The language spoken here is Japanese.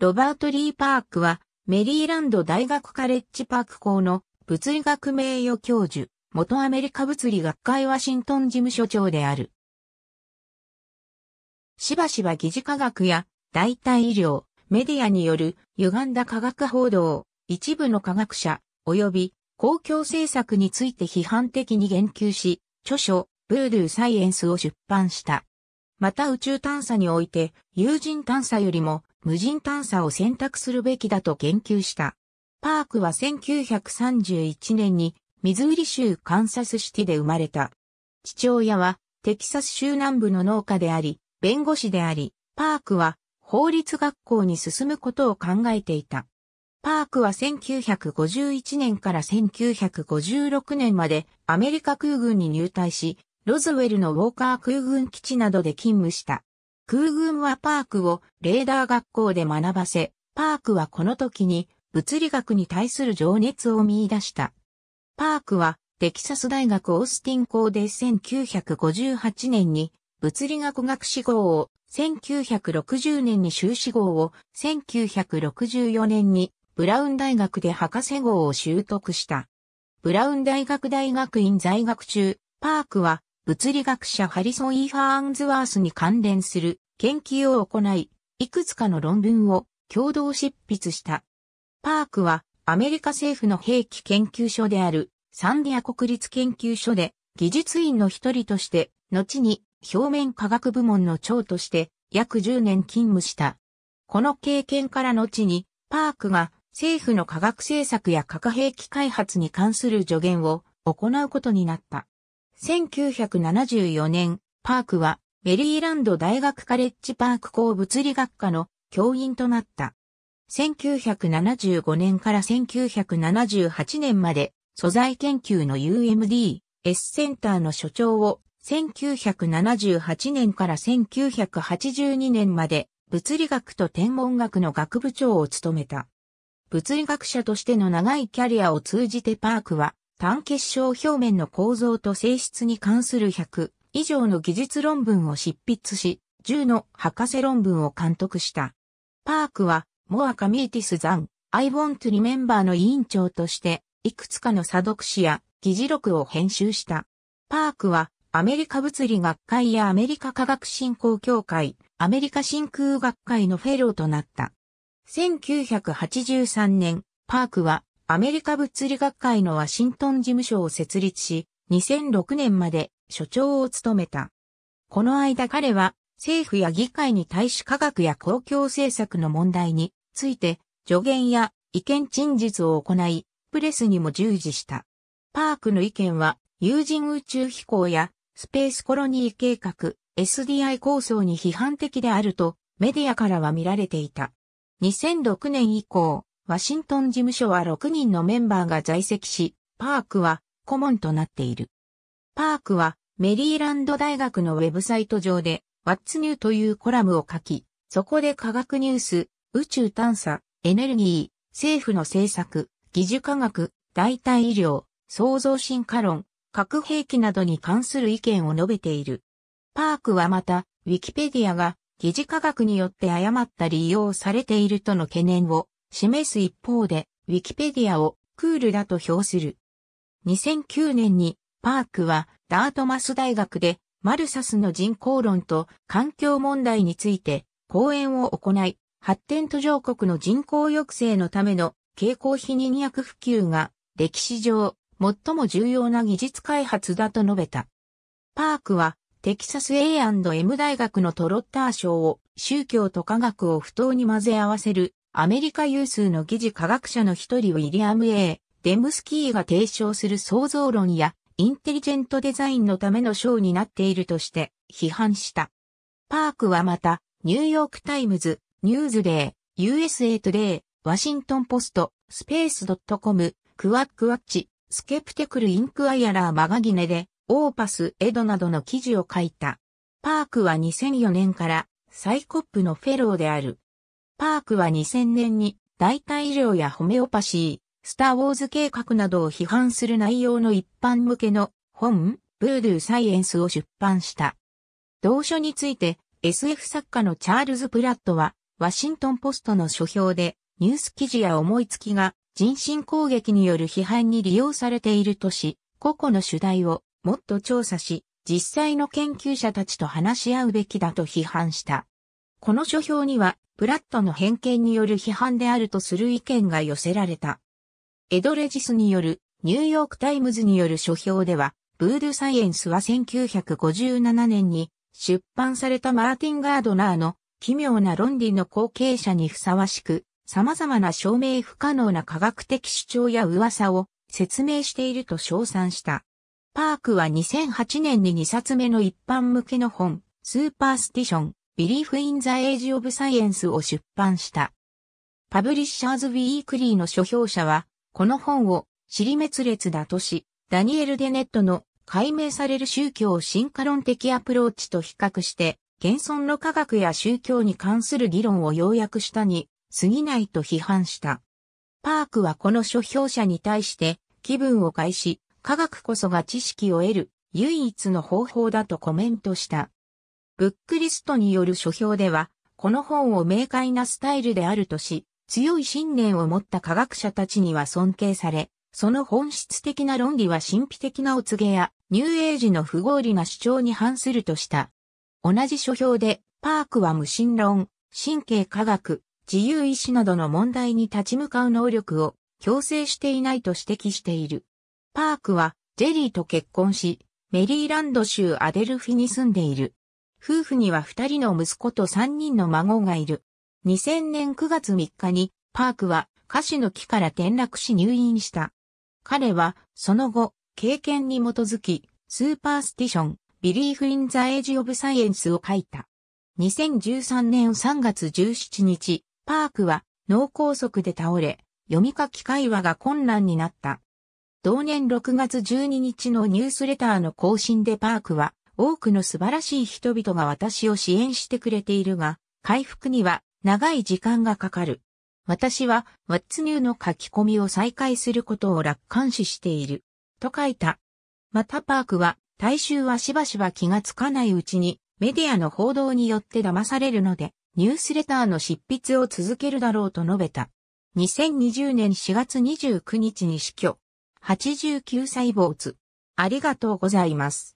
ロバート・リー・パークは、メリーランド大学カレッジパーク校の物理学名誉教授、元アメリカ物理学会ワシントン事務所長である。しばしば疑似科学や代替医療、メディアによる歪んだ科学報道、一部の科学者、及び公共政策について批判的に言及し、著書、ブードゥ・サイエンスを出版した。また宇宙探査において、有人探査よりも無人探査を選択するべきだと言及した。パークは1931年にミズーリ州カンサスシティで生まれた。父親はテキサス州南部の農家であり、弁護士であり、パークは法律学校に進むことを考えていた。パークは1951年から1956年までアメリカ空軍に入隊し、ロズウェルのウォーカー空軍基地などで勤務した。空軍はパークをレーダー学校で学ばせ、パークはこの時に物理学に対する情熱を見出した。パークはテキサス大学オースティン校で1958年に物理学学士号を、1960年に修士号を、1964年にブラウン大学で博士号を習得した。ブラウン大学大学院在学中、パークは物理学者ハリソン・イーファー・アンズワースに関連する研究を行い、いくつかの論文を共同執筆した。パークはアメリカ政府の兵器研究所であるサンディア国立研究所で技術員の一人として、後に表面科学部門の長として約10年勤務した。この経験から後にパークが政府の科学政策や核兵器開発に関する助言を行うことになった。1974年、パークはメリーランド大学カレッジパーク校物理学科の教員となった。1975年から1978年まで素材研究の UMD、S センターの所長を1978年から1982年まで物理学と天文学の学部長を務めた。物理学者としての長いキャリアを通じてパークは単結晶表面の構造と性質に関する100以上の技術論文を執筆し、10の博士論文を監督した。パークは、モアカミーティスザン、I want to remember の委員長として、いくつかの査読誌や議事録を編集した。パークは、アメリカ物理学会やアメリカ科学振興協会、アメリカ真空学会のフェローとなった。1983年、パークはアメリカ物理学会のワシントン事務所を設立し、2006年まで所長を務めた。この間彼は政府や議会に対し科学や公共政策の問題について助言や意見陳述を行い、プレスにも従事した。パークの意見は有人宇宙飛行やスペースコロニー計画 SDI 構想に批判的であるとメディアからは見られていた。2006年以降、ワシントン事務所は6人のメンバーが在籍し、パークは顧問となっている。パークはメリーランド大学のウェブサイト上で What's New というコラムを書き、そこで科学ニュース、宇宙探査、エネルギー、政府の政策、技術科学、代替医療、創造進化論、核兵器などに関する意見を述べている。パークはまた、ウィキペディアが、疑似科学によって誤った利用されているとの懸念を示す一方で、ウィキペディアをクールだと評する。2009年にパークはダートマス大学でマルサスの人口論と環境問題について講演を行い、発展途上国の人口抑制のための経口避妊薬普及が歴史上最も重要な技術開発だと述べた。パークはテキサス A&M 大学のトロッター賞を宗教と科学を不当に混ぜ合わせるアメリカ有数の疑似科学者の一人ウィリアム・ A・ デムスキーが提唱する創造論やインテリジェントデザインのための賞になっているとして批判した。パークはまた、ニューヨークタイムズ、ニューズデー、USA トデー、ワシントンポスト、スペースドットコム、クワックワッチ、スケプテクルインクアイアラーマガギネで、オーパスエドなどの記事を書いた。パークは2004年からサイコップのフェローである。パークは2000年に代替医療やホメオパシー、スター・ウォーズ計画などを批判する内容の一般向けの本、ブードゥ・サイエンスを出版した。同書について SF 作家のチャールズ・プラットは、ワシントンポストの書評で、ニュース記事や思いつきが人身攻撃による批判に利用されているとし、個々の主題をもっと調査し、実際の研究者たちと話し合うべきだと批判した。この書評には、プラットの偏見による批判であるとする意見が寄せられた。エドレジスによるニューヨークタイムズによる書評では、ブードゥサイエンスは1957年に出版されたマーティン・ガードナーの奇妙な論理の後継者にふさわしく、様々な証明不可能な科学的主張や噂を説明していると称賛した。パークは2008年に2冊目の一般向けの本、スーパースティション、Belief in the Age of Science を出版した。パブリッシャーズ・ウィークリーの書評者は、この本を、尻滅裂だとし、ダニエル・デネットの解明される宗教進化論的アプローチと比較して、現存の科学や宗教に関する議論を要約したに、過ぎないと批判した。パークはこの書評者に対して、気分を介し、科学こそが知識を得る唯一の方法だとコメントした。ブックリストによる書評では、この本を明快なスタイルであるとし、強い信念を持った科学者たちには尊敬され、その本質的な論理は神秘的なお告げや、ニューエイジの不合理な主張に反するとした。同じ書評で、パークは無神論、神経科学、自由意志などの問題に立ち向かう能力を強制していないと指摘している。パークは、ジェリーと結婚し、メリーランド州アデルフィに住んでいる。夫婦には二人の息子と三人の孫がいる。2000年9月3日に、パークは歌手の木から転落し入院した。彼は、その後、経験に基づき、スーパースティション、ビリーフ・イン・ザ・エイジ・オブ・サイエンスを書いた。2013年3月17日、パークは脳梗塞で倒れ、読み書き会話が困難になった。同年6月12日のニュースレターの更新でパークは、多くの素晴らしい人々が私を支援してくれているが、回復には長い時間がかかる。私は、ワッツニューの書き込みを再開することを楽観視している。と書いた。またパークは、大衆はしばしば気がつかないうちに、メディアの報道によって騙されるので、ニュースレターの執筆を続けるだろうと述べた。2020年4月29日に死去。89歳坊主。ありがとうございます。